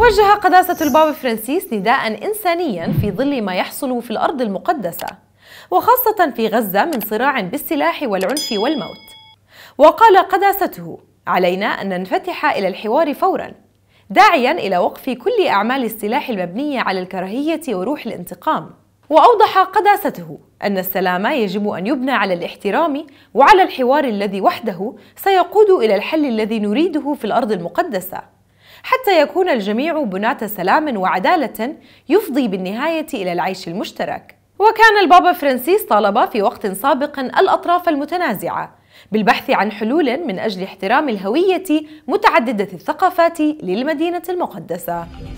وجه قداسة البابا فرانسيس نداء إنسانيا في ظل ما يحصل في الأرض المقدسة وخاصة في غزة من صراع بالسلاح والعنف والموت وقال قداسته علينا أن ننفتح إلى الحوار فورا داعيا إلى وقف كل أعمال السلاح المبنية على الكراهية وروح الانتقام وأوضح قداسته أن السلام يجب أن يبنى على الاحترام وعلى الحوار الذي وحده سيقود إلى الحل الذي نريده في الأرض المقدسة حتى يكون الجميع بناة سلام وعدالة يفضي بالنهاية إلى العيش المشترك وكان البابا فرانسيس طالب في وقت سابق الأطراف المتنازعة بالبحث عن حلول من أجل احترام الهوية متعددة الثقافات للمدينة المقدسة